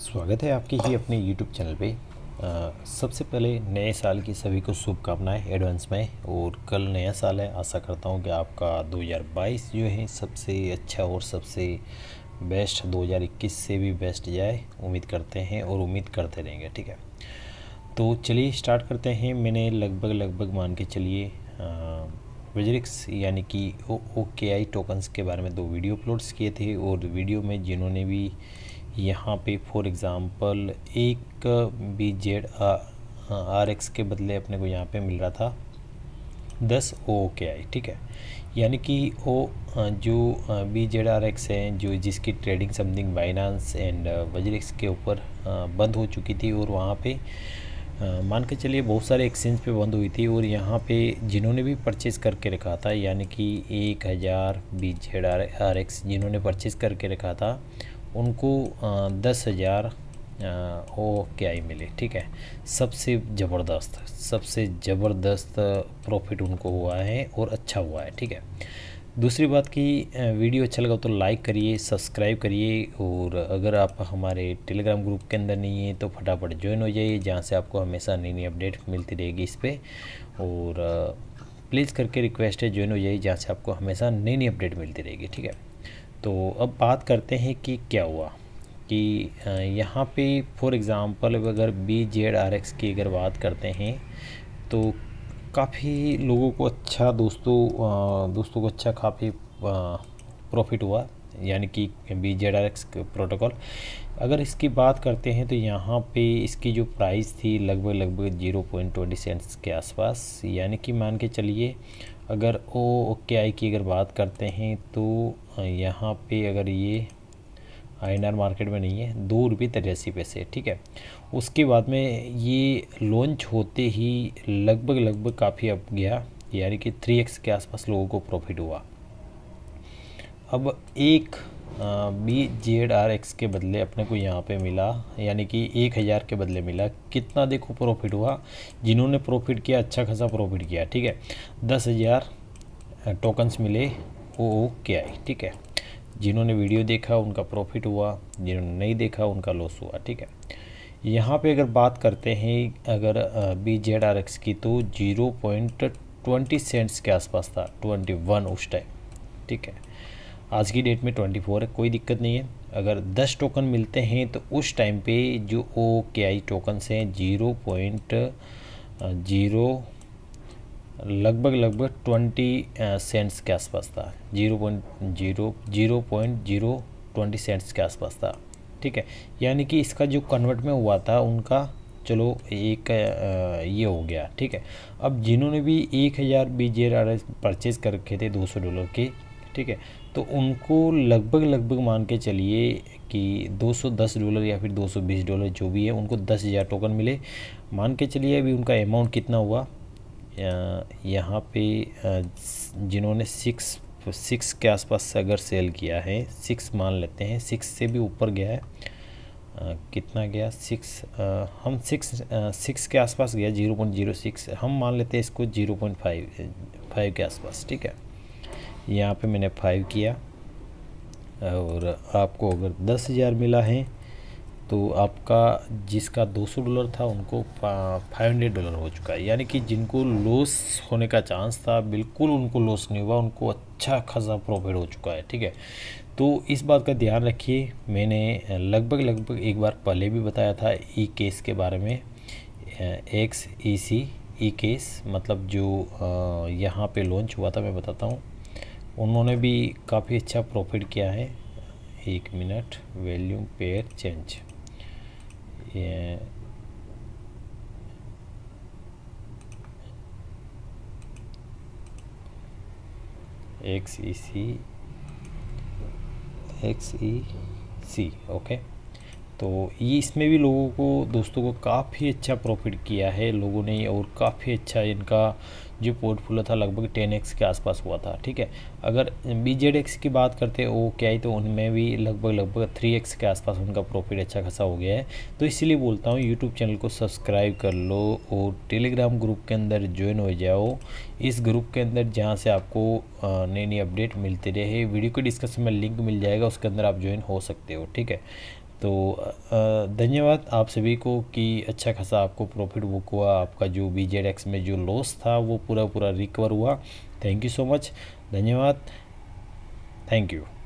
स्वागत है आपके ही अपने YouTube चैनल पे आ, सबसे पहले नए साल की सभी को शुभकामनाएं एडवांस में और कल नया साल है आशा करता हूँ कि आपका 2022 जो है सबसे अच्छा और सबसे बेस्ट 2021 से भी बेस्ट जाए उम्मीद करते हैं और उम्मीद करते रहेंगे ठीक है तो चलिए स्टार्ट करते हैं मैंने लगभग लगभग मान के चलिए वजरिक्स यानी कि ओ के आई टोकन्स के बारे में दो वीडियो अपलोड्स किए थे और वीडियो में जिन्होंने भी यहाँ पे फॉर एग्ज़ाम्पल एक बी जेड आर एक्स के बदले अपने को यहाँ पे मिल रहा था दस ओ के आई ठीक है यानी कि ओ जो बी जेड आर एक्स है जो जिसकी trading something Binance and X के ऊपर बंद हो चुकी थी और वहाँ पे मान के चलिए बहुत सारे एक्सचेंज पे बंद हुई थी और यहाँ पे जिन्होंने भी परचेज़ करके रखा था यानी कि एक हज़ार बी जेड आर एक्स जिन्होंने परचेज़ करके रखा था उनको दस हज़ार ओ के आई मिले ठीक है सबसे ज़बरदस्त सबसे ज़बरदस्त प्रॉफिट उनको हुआ है और अच्छा हुआ है ठीक है दूसरी बात की वीडियो अच्छा लगा तो लाइक करिए सब्सक्राइब करिए और अगर आप हमारे टेलीग्राम ग्रुप के अंदर नहीं हैं तो फटाफट ज्वाइन हो जाइए जहाँ से आपको हमेशा नई नई अपडेट मिलती रहेगी इस पर और प्लीज़ करके रिक्वेस्ट है ज्वाइन हो जाइए जहाँ से आपको हमेशा नई नई अपडेट मिलती रहेगी ठीक है तो अब बात करते हैं कि क्या हुआ कि यहाँ पे फॉर एग्ज़ाम्पल अगर बी जेड आर एक्स की अगर बात करते हैं तो काफ़ी लोगों को अच्छा दोस्तों दोस्तों को अच्छा काफ़ी प्रॉफिट हुआ यानी कि B Z R X protocol अगर इसकी बात करते हैं तो यहाँ पे इसकी जो प्राइस थी लगभग लगभग जीरो पॉइंट ट्वेंटी सेंट्स के आसपास यानी कि मान के चलिए अगर ओ ओके आई की अगर बात करते हैं तो यहाँ पे अगर ये आई मार्केट में नहीं है दो रुपये तिरासी पैसे ठीक है उसके बाद में ये लॉन्च होते ही लगभग लगभग काफ़ी अप गया यानी कि थ्री एक्स के आसपास लोगों को प्रॉफिट हुआ अब एक बी जेड आर एक्स के बदले अपने को यहाँ पे मिला यानी कि एक हज़ार के बदले मिला कितना देखो प्रॉफिट हुआ जिन्होंने प्रॉफिट किया अच्छा खासा प्रॉफिट किया ठीक है दस हज़ार टोकन्स मिले ओ ओ के आई ठीक है जिन्होंने वीडियो देखा उनका प्रॉफिट हुआ जिन्होंने नहीं देखा उनका लॉस हुआ ठीक है यहाँ पे अगर बात करते हैं अगर बी जेड आर एक्स की तो जीरो पॉइंट ट्वेंटी सेंट्स के आसपास था ट्वेंटी वन उस टाइम ठीक है आज की डेट में ट्वेंटी फोर है कोई दिक्कत नहीं है अगर दस टोकन मिलते हैं तो उस टाइम पे जो ओ के आई टोकन्स हैं जीरो पॉइंट जीरो लगभग लगभग ट्वेंटी सेंट्स के आसपास था zero point zero zero point zero twenty cents के आसपास था ठीक है यानी कि इसका जो कन्वर्ट में हुआ था उनका चलो एक ये हो गया ठीक है अब जिन्होंने भी एक हज़ार B J R S purchase कर रखे थे दो सौ डॉलर के ठीक है तो उनको लगभग लगभग मान के चलिए कि 210 डॉलर या फिर 220 डॉलर जो भी है उनको दस हज़ार टोकन मिले मान के चलिए अभी उनका अमाउंट कितना हुआ यहाँ पे जिन्होंने सिक्स सिक्स के आसपास अगर सेल किया है सिक्स मान लेते हैं सिक्स से भी ऊपर गया है आ, कितना गया सिक्स हम सिक्स सिक्स के आसपास गया जीरो पॉइंट जीरो सिक्स हम मान लेते हैं इसको जीरो पॉइंट फाइव फाइव के आसपास ठीक है यहाँ पे मैंने फाइव किया और आपको अगर दस हज़ार मिला है तो आपका जिसका दो सौ डॉलर था उनको फाइव हंड्रेड डॉलर हो चुका है यानी कि जिनको लॉस होने का चांस था बिल्कुल उनको लॉस नहीं हुआ उनको अच्छा खासा प्रॉफिट हो चुका है ठीक है तो इस बात का ध्यान रखिए मैंने लगभग लगभग एक बार पहले भी बताया था ई e केस के बारे में एक्स ई सी ई केस मतलब जो यहाँ पे लॉन्च हुआ था मैं बताता हूँ उन्होंने भी काफ़ी अच्छा प्रॉफिट किया है एक minute volume pair change X E C X E C okay तो ये इसमें भी लोगों को दोस्तों को काफ़ी अच्छा प्रॉफिट किया है लोगों ने और काफ़ी अच्छा इनका जो पोर्टफोलियो था लगभग टेन एक्स के आसपास हुआ था ठीक है अगर बी जेड एक्स की बात करते वो क्या है तो उनमें भी लगभग लगभग थ्री एक्स के आसपास उनका प्रॉफिट अच्छा खासा हो गया है तो इसलिए बोलता हूँ यूट्यूब चैनल को सब्सक्राइब कर लो और टेलीग्राम ग्रुप के अंदर ज्वाइन हो जाओ इस ग्रुप के अंदर जहाँ से आपको नई नई अपडेट मिलती रहे वीडियो के डिस्कशन में लिंक मिल जाएगा उसके अंदर आप ज्वाइन हो सकते हो ठीक है तो धन्यवाद आप सभी को कि अच्छा खासा आपको प्रॉफिट बुक हुआ आपका जो बी जेड एक्स में जो लॉस था वो पूरा पूरा रिकवर हुआ थैंक यू सो मच धन्यवाद थैंक यू